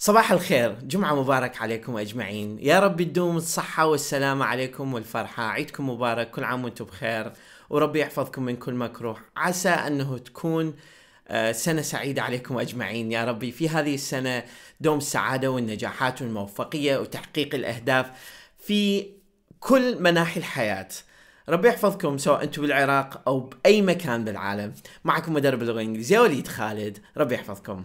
صباح الخير جمعة مبارك عليكم أجمعين يا رب تدوم الصحة والسلامة عليكم والفرحة عيدكم مبارك كل عام وانتم بخير وربي يحفظكم من كل مكروه عسى أنه تكون آه، سنة سعيدة عليكم أجمعين يا ربي في هذه السنة دوم السعادة والنجاحات والموفقية وتحقيق الأهداف في كل مناحي الحياة ربي يحفظكم سواء انتم بالعراق او باي مكان بالعالم معكم مدرب اللغه الانجليزيه وليد خالد ربي يحفظكم